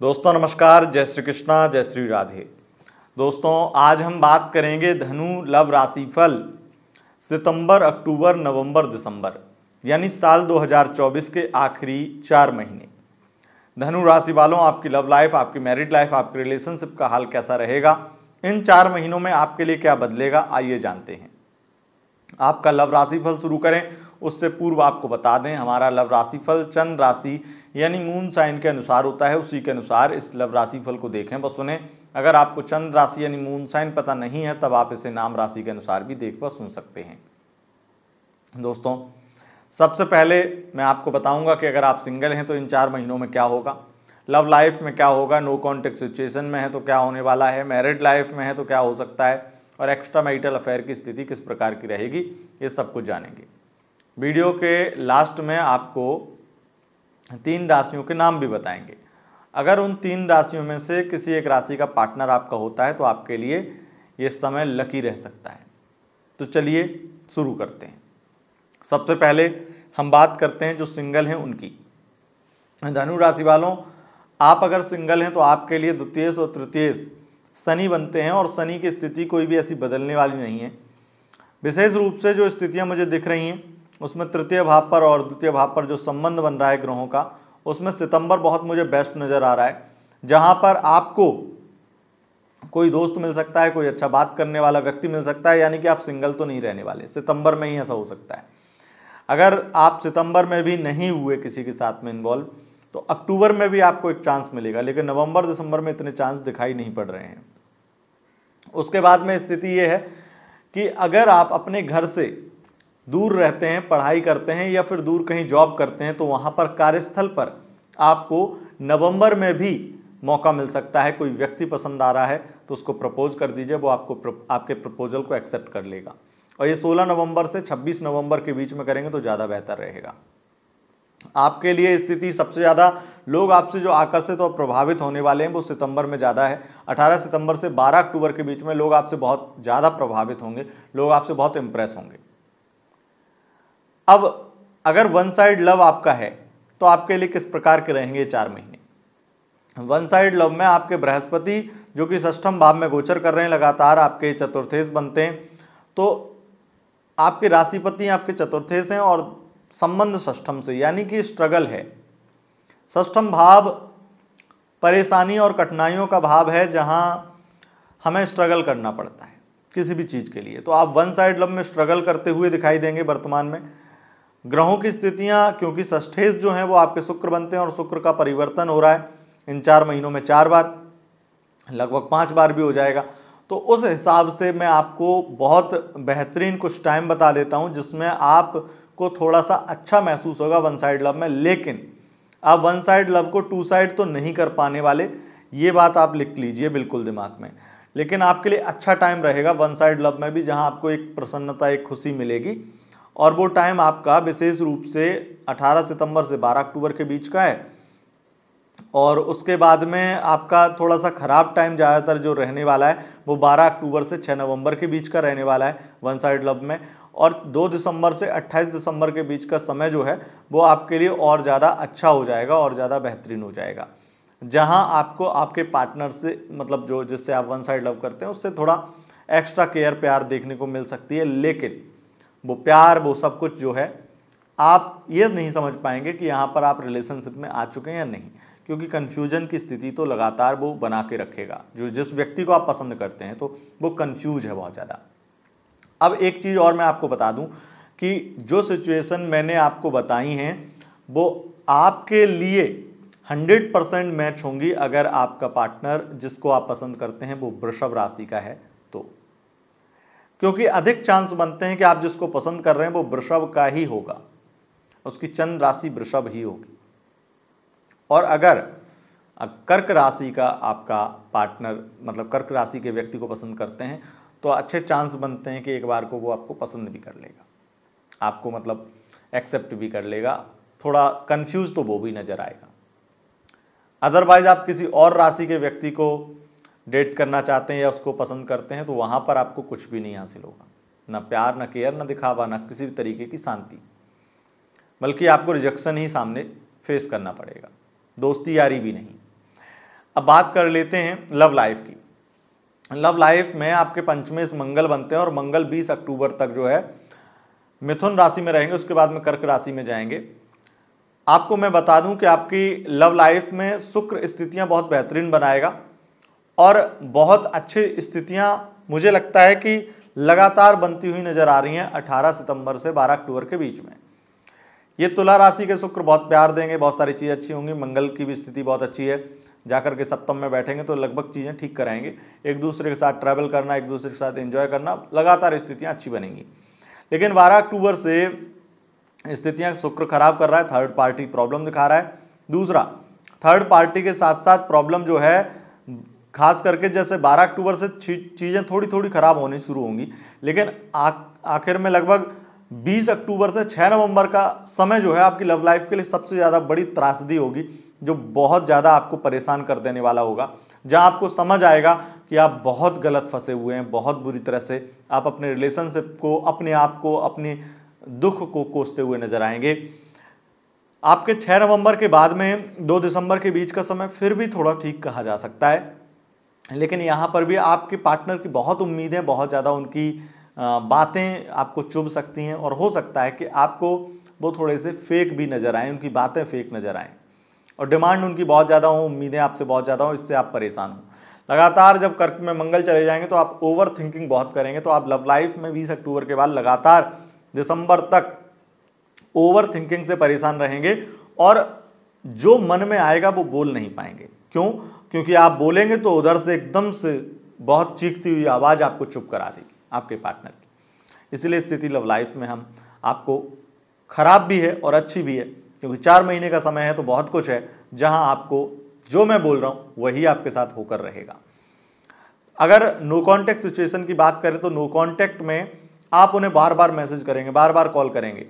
दोस्तों नमस्कार जय श्री कृष्णा जय श्री राधे दोस्तों आज हम बात करेंगे धनु लव राशिफल सितंबर अक्टूबर नवंबर दिसंबर यानी साल 2024 के आखिरी चार महीने धनु राशि वालों आपकी लव लाइफ आपकी मैरिड लाइफ आपके रिलेशनशिप का हाल कैसा रहेगा इन चार महीनों में आपके लिए क्या बदलेगा आइए जानते हैं आपका लव राशिफल शुरू करें उससे पूर्व आपको बता दें हमारा लव राशिफल चंद्र राशि यानी मून साइन के अनुसार होता है उसी के अनुसार इस लव राशि फल को देखें बस सुने अगर आपको चंद्र राशि यानी मून साइन पता नहीं है तब आप इसे नाम राशि के अनुसार भी देख व सुन सकते हैं दोस्तों सबसे पहले मैं आपको बताऊंगा कि अगर आप सिंगल हैं तो इन चार महीनों में क्या होगा लव लाइफ में क्या होगा नो कॉन्टेक्ट सिचुएशन में है तो क्या होने वाला है मैरिड लाइफ में है तो क्या हो सकता है और एक्स्ट्रा मैरिटल अफेयर की स्थिति किस प्रकार की रहेगी ये सब कुछ जानेंगे वीडियो के लास्ट में आपको तीन राशियों के नाम भी बताएंगे अगर उन तीन राशियों में से किसी एक राशि का पार्टनर आपका होता है तो आपके लिए ये समय लकी रह सकता है तो चलिए शुरू करते हैं सबसे पहले हम बात करते हैं जो सिंगल हैं उनकी धनु राशि वालों आप अगर सिंगल हैं तो आपके लिए द्वितीय और तृतीय शनि बनते हैं और शनि की स्थिति कोई भी ऐसी बदलने वाली नहीं है विशेष रूप से जो स्थितियां मुझे दिख रही हैं उसमें तृतीय भाव पर और द्वितीय भाव पर जो संबंध बन रहा है ग्रहों का उसमें सितंबर बहुत मुझे बेस्ट नज़र आ रहा है जहाँ पर आपको कोई दोस्त मिल सकता है कोई अच्छा बात करने वाला व्यक्ति मिल सकता है यानी कि आप सिंगल तो नहीं रहने वाले सितंबर में ही ऐसा हो सकता है अगर आप सितंबर में भी नहीं हुए किसी के साथ में इन्वॉल्व तो अक्टूबर में भी आपको एक चांस मिलेगा लेकिन नवंबर दिसंबर में इतने चांस दिखाई नहीं पड़ रहे हैं उसके बाद में स्थिति ये है कि अगर आप अपने घर से दूर रहते हैं पढ़ाई करते हैं या फिर दूर कहीं जॉब करते हैं तो वहाँ पर कार्यस्थल पर आपको नवंबर में भी मौका मिल सकता है कोई व्यक्ति पसंद आ रहा है तो उसको प्रपोज कर दीजिए वो आपको आपके प्रपोजल को एक्सेप्ट कर लेगा और ये 16 नवंबर से 26 नवंबर के बीच में करेंगे तो ज़्यादा बेहतर रहेगा आपके लिए स्थिति सबसे ज़्यादा लोग आपसे जो आकर्षित और प्रभावित होने वाले हैं वो सितंबर में ज़्यादा है 18 सितंबर से 12 अक्टूबर के बीच में लोग आपसे बहुत ज़्यादा प्रभावित होंगे लोग आपसे बहुत इम्प्रेस होंगे अब अगर वन साइड लव आपका है तो आपके लिए किस प्रकार के रहेंगे चार महीने वन साइड लव में आपके बृहस्पति जो कि षष्ठम भाव में गोचर कर रहे हैं लगातार आपके चतुर्थेश बनते हैं तो आपके राशिपति आपके चतुर्थेश हैं और संबंध षष्ठम से यानी कि स्ट्रगल है षष्ठम भाव परेशानी और कठिनाइयों का भाव है जहाँ हमें स्ट्रगल करना पड़ता है किसी भी चीज़ के लिए तो आप वन साइड लव में स्ट्रगल करते हुए दिखाई देंगे वर्तमान में ग्रहों की स्थितियां क्योंकि ष्ठेस जो हैं वो आपके शुक्र बनते हैं और शुक्र का परिवर्तन हो रहा है इन चार महीनों में चार बार लगभग पांच बार भी हो जाएगा तो उस हिसाब से मैं आपको बहुत बेहतरीन कुछ टाइम बता देता हूं जिसमें आपको थोड़ा सा अच्छा महसूस होगा वन साइड लव में लेकिन आप वन साइड लव को टू साइड तो नहीं कर पाने वाले ये बात आप लिख लीजिए बिल्कुल दिमाग में लेकिन आपके लिए अच्छा टाइम रहेगा वन साइड लव में भी जहाँ आपको एक प्रसन्नता एक खुशी मिलेगी और वो टाइम आपका विशेष रूप से 18 सितंबर से 12 अक्टूबर के बीच का है और उसके बाद में आपका थोड़ा सा ख़राब टाइम ज़्यादातर जो रहने वाला है वो 12 अक्टूबर से 6 नवंबर के बीच का रहने वाला है वन साइड लव में और 2 दिसंबर से 28 दिसंबर के बीच का समय जो है वो आपके लिए और ज़्यादा अच्छा हो जाएगा और ज़्यादा बेहतरीन हो जाएगा जहाँ आपको आपके पार्टनर से मतलब जो जिससे आप वन साइड लव करते हैं उससे थोड़ा एक्स्ट्रा केयर प्यार देखने को मिल सकती है लेकिन वो प्यार वो सब कुछ जो है आप ये नहीं समझ पाएंगे कि यहाँ पर आप रिलेशनशिप में आ चुके हैं या नहीं क्योंकि कन्फ्यूजन की स्थिति तो लगातार वो बना के रखेगा जो जिस व्यक्ति को आप पसंद करते हैं तो वो कन्फ्यूज है बहुत ज़्यादा अब एक चीज़ और मैं आपको बता दूँ कि जो सिचुएशन मैंने आपको बताई हैं वो आपके लिए 100 परसेंट मैच होंगी अगर आपका पार्टनर जिसको आप पसंद करते हैं वो वृषभ राशि का है क्योंकि अधिक चांस बनते हैं कि आप जिसको पसंद कर रहे हैं वो वृषभ का ही होगा उसकी चंद्र राशि वृषभ ही होगी और अगर कर्क राशि का आपका पार्टनर मतलब कर्क राशि के व्यक्ति को पसंद करते हैं तो अच्छे चांस बनते हैं कि एक बार को वो आपको पसंद भी कर लेगा आपको मतलब एक्सेप्ट भी कर लेगा थोड़ा कंफ्यूज तो वो भी नज़र आएगा अदरवाइज आप किसी और राशि के व्यक्ति को डेट करना चाहते हैं या उसको पसंद करते हैं तो वहाँ पर आपको कुछ भी नहीं हासिल होगा ना प्यार ना केयर ना दिखावा ना किसी भी तरीके की शांति बल्कि आपको रिजेक्शन ही सामने फेस करना पड़ेगा दोस्ती यारी भी नहीं अब बात कर लेते हैं लव लाइफ की लव लाइफ में आपके पंचमेश मंगल बनते हैं और मंगल 20 अक्टूबर तक जो है मिथुन राशि में रहेंगे उसके बाद में कर्क राशि में जाएंगे आपको मैं बता दूं कि आपकी लव लाइफ में शुक्र स्थितियां बहुत बेहतरीन बनाएगा और बहुत अच्छी स्थितियां मुझे लगता है कि लगातार बनती हुई नजर आ रही हैं 18 सितंबर से 12 अक्टूबर के बीच में ये तुला राशि के शुक्र बहुत प्यार देंगे बहुत सारी चीज़ें अच्छी होंगी मंगल की भी स्थिति बहुत अच्छी है जाकर के सप्तम में बैठेंगे तो लगभग चीज़ें ठीक कराएंगे एक दूसरे के साथ ट्रैवल करना एक दूसरे के साथ एंजॉय करना लगातार स्थितियाँ अच्छी बनेंगी लेकिन बारह अक्टूबर से स्थितियाँ शुक्र खराब कर रहा है थर्ड पार्टी प्रॉब्लम दिखा रहा है दूसरा थर्ड पार्टी के साथ साथ प्रॉब्लम जो है खास करके जैसे 12 अक्टूबर से चीज़ें थोड़ी थोड़ी ख़राब होनी शुरू होंगी लेकिन आखिर में लगभग 20 अक्टूबर से 6 नवंबर का समय जो है आपकी लव लाइफ के लिए सबसे ज़्यादा बड़ी त्रासदी होगी जो बहुत ज़्यादा आपको परेशान कर देने वाला होगा जहाँ आपको समझ आएगा कि आप बहुत गलत फंसे हुए हैं बहुत बुरी तरह से आप अपने रिलेशनशिप को अपने आप को अपने दुख को कोसते हुए नजर आएंगे आपके 6 नवंबर के बाद में 2 दिसंबर के बीच का समय फिर भी थोड़ा ठीक कहा जा सकता है लेकिन यहाँ पर भी आपके पार्टनर की बहुत उम्मीदें बहुत ज़्यादा उनकी बातें आपको चुभ सकती हैं और हो सकता है कि आपको वो थोड़े से फेक भी नज़र आए उनकी बातें फेक नज़र आएँ और डिमांड उनकी बहुत ज़्यादा हो उम्मीदें आपसे बहुत ज़्यादा हों इससे आप परेशान हों लगातार जब कर्क में मंगल चले जाएंगे तो आप ओवर थिंकिंग बहुत करेंगे तो आप लव लाइफ में बीस अक्टूबर के बाद लगातार दिसंबर तक ओवर थिंकिंग से परेशान रहेंगे और जो मन में आएगा वो बोल नहीं पाएंगे क्यों क्योंकि आप बोलेंगे तो उधर से एकदम से बहुत चीखती हुई आवाज़ आपको चुप करा देगी आपके पार्टनर की इसलिए स्थिति लव लाइफ में हम आपको खराब भी है और अच्छी भी है क्योंकि चार महीने का समय है तो बहुत कुछ है जहां आपको जो मैं बोल रहा हूं वही आपके साथ होकर रहेगा अगर नो कॉन्टैक्ट सिचुएशन की बात करें तो नो कॉन्टैक्ट में आप उन्हें बार बार मैसेज करेंगे बार बार कॉल करेंगे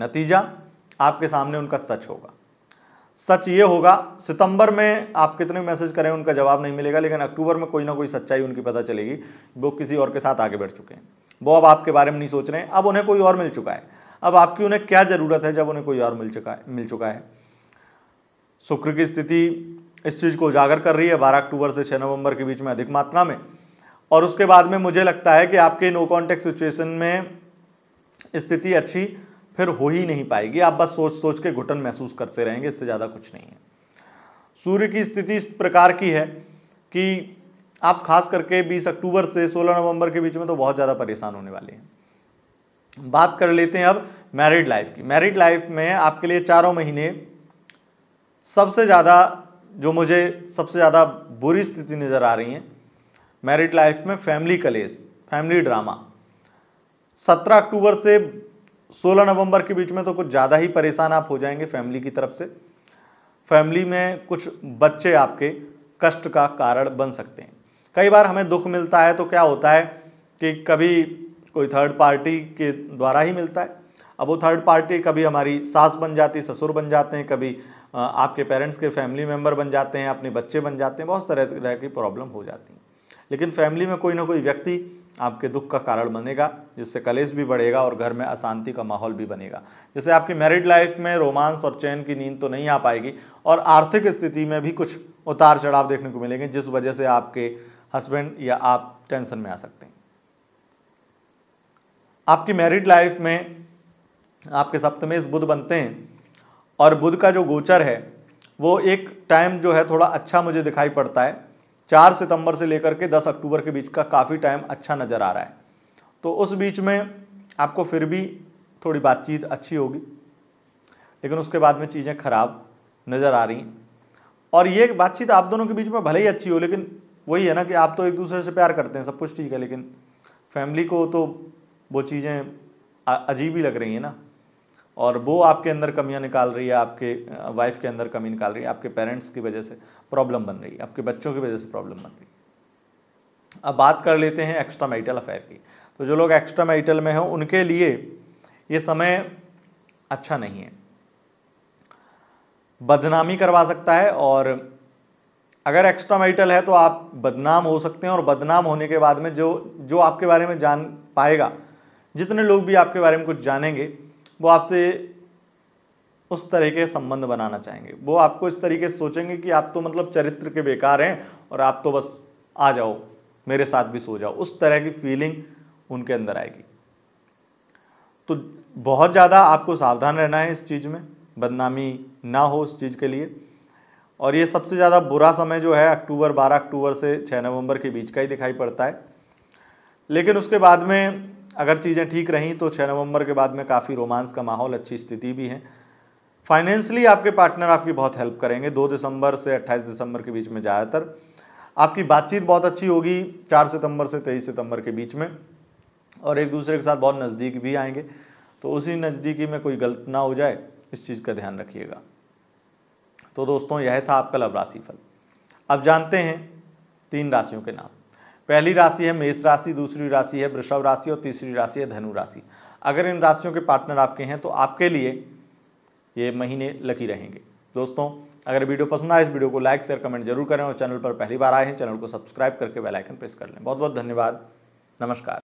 नतीजा आपके सामने उनका सच होगा सच ये होगा सितंबर में आप कितने मैसेज करें उनका जवाब नहीं मिलेगा लेकिन अक्टूबर में कोई ना कोई सच्चाई उनकी पता चलेगी वो किसी और के साथ आगे बढ़ चुके हैं वो अब आपके बारे में नहीं सोच रहे हैं अब उन्हें कोई और मिल चुका है अब आपकी उन्हें क्या ज़रूरत है जब उन्हें कोई और मिल चुका है मिल चुका है शुक्र की स्थिति इस चीज़ को उजागर कर रही है बारह अक्टूबर से छः नवंबर के बीच में अधिक मात्रा में और उसके बाद में मुझे लगता है कि आपके नो कॉन्टेक्ट सिचुएशन में स्थिति अच्छी फिर हो ही नहीं पाएगी आप बस सोच सोच के घुटन महसूस करते रहेंगे इससे ज़्यादा कुछ नहीं है सूर्य की स्थिति इस प्रकार की है कि आप खास करके 20 अक्टूबर से 16 नवंबर के बीच में तो बहुत ज़्यादा परेशान होने वाले हैं बात कर लेते हैं अब मैरिड लाइफ की मैरिड लाइफ में आपके लिए चारों महीने सबसे ज़्यादा जो मुझे सबसे ज़्यादा बुरी स्थिति नज़र आ रही है मैरिड लाइफ में फैमिली कलेस फैमिली ड्रामा 17 अक्टूबर से 16 नवंबर के बीच में तो कुछ ज़्यादा ही परेशान आप हो जाएंगे फैमिली की तरफ से फैमिली में कुछ बच्चे आपके कष्ट का कारण बन सकते हैं कई बार हमें दुख मिलता है तो क्या होता है कि कभी कोई थर्ड पार्टी के द्वारा ही मिलता है अब वो थर्ड पार्टी कभी हमारी सास बन जाती ससुर बन जाते हैं कभी आपके पेरेंट्स के फैमिली मेम्बर बन जाते हैं अपने बच्चे बन जाते हैं बहुत तरह तरह की प्रॉब्लम हो जाती हैं लेकिन फैमिली में कोई ना कोई व्यक्ति आपके दुख का कारण बनेगा जिससे कलेश भी बढ़ेगा और घर में अशांति का माहौल भी बनेगा जैसे आपकी मैरिड लाइफ में रोमांस और चैन की नींद तो नहीं आ पाएगी और आर्थिक स्थिति में भी कुछ उतार चढ़ाव देखने को मिलेंगे जिस वजह से आपके हस्बैंड या आप टेंशन में आ सकते हैं आपकी मैरिड लाइफ में आपके सप्तमेश बुध बनते हैं और बुध का जो गोचर है वो एक टाइम जो है थोड़ा अच्छा मुझे दिखाई पड़ता है चार सितंबर से लेकर के दस अक्टूबर के बीच का काफ़ी टाइम अच्छा नज़र आ रहा है तो उस बीच में आपको फिर भी थोड़ी बातचीत अच्छी होगी लेकिन उसके बाद में चीज़ें खराब नज़र आ रही हैं और ये बातचीत आप दोनों के बीच में भले ही अच्छी हो लेकिन वही है ना कि आप तो एक दूसरे से प्यार करते हैं सब कुछ ठीक है लेकिन फैमिली को तो वो चीज़ें अजीब ही लग रही हैं ना और वो आपके अंदर कमियां निकाल रही है आपके वाइफ के अंदर कमी निकाल रही है आपके पेरेंट्स की वजह से प्रॉब्लम बन रही है आपके बच्चों की वजह से प्रॉब्लम बन रही है अब बात कर लेते हैं एक्स्ट्रा मैरिटल अफेयर की तो जो लोग एक्स्ट्रा मैरिटल में हैं उनके लिए ये समय अच्छा नहीं है बदनामी करवा सकता है और अगर एक्स्ट्रा मैरिटल है तो आप बदनाम हो सकते हैं और बदनाम होने के बाद में जो जो आपके बारे में जान पाएगा जितने लोग भी आपके बारे में कुछ जानेंगे वो आपसे उस तरह के संबंध बनाना चाहेंगे वो आपको इस तरीके से सोचेंगे कि आप तो मतलब चरित्र के बेकार हैं और आप तो बस आ जाओ मेरे साथ भी सो जाओ उस तरह की फीलिंग उनके अंदर आएगी तो बहुत ज़्यादा आपको सावधान रहना है इस चीज़ में बदनामी ना हो उस चीज़ के लिए और ये सबसे ज़्यादा बुरा समय जो है अक्टूबर 12 अक्टूबर से 6 नवंबर के बीच का ही दिखाई पड़ता है लेकिन उसके बाद में अगर चीज़ें ठीक रहीं तो छः नवंबर के बाद में काफ़ी रोमांस का माहौल अच्छी स्थिति भी है फाइनेंशली आपके पार्टनर आपकी बहुत हेल्प करेंगे दो दिसंबर से अट्ठाईस दिसंबर के बीच में ज़्यादातर आपकी बातचीत बहुत अच्छी होगी चार सितंबर से तेईस सितंबर के बीच में और एक दूसरे के साथ बहुत नज़दीक भी आएंगे तो उसी नज़दीकी में कोई गलत ना हो जाए इस चीज़ का ध्यान रखिएगा तो दोस्तों यह था आपका लव राशिफल अब जानते हैं तीन राशियों के नाम पहली राशि है मेष राशि दूसरी राशि है वृषभ राशि और तीसरी राशि है धनु राशि अगर इन राशियों के पार्टनर आपके हैं तो आपके लिए ये महीने लकी रहेंगे दोस्तों अगर वीडियो पसंद आए इस वीडियो को लाइक शेयर कमेंट जरूर करें और चैनल पर पहली बार आए हैं चैनल को सब्सक्राइब करके बेलाइकन प्रेस कर लें बहुत बहुत धन्यवाद नमस्कार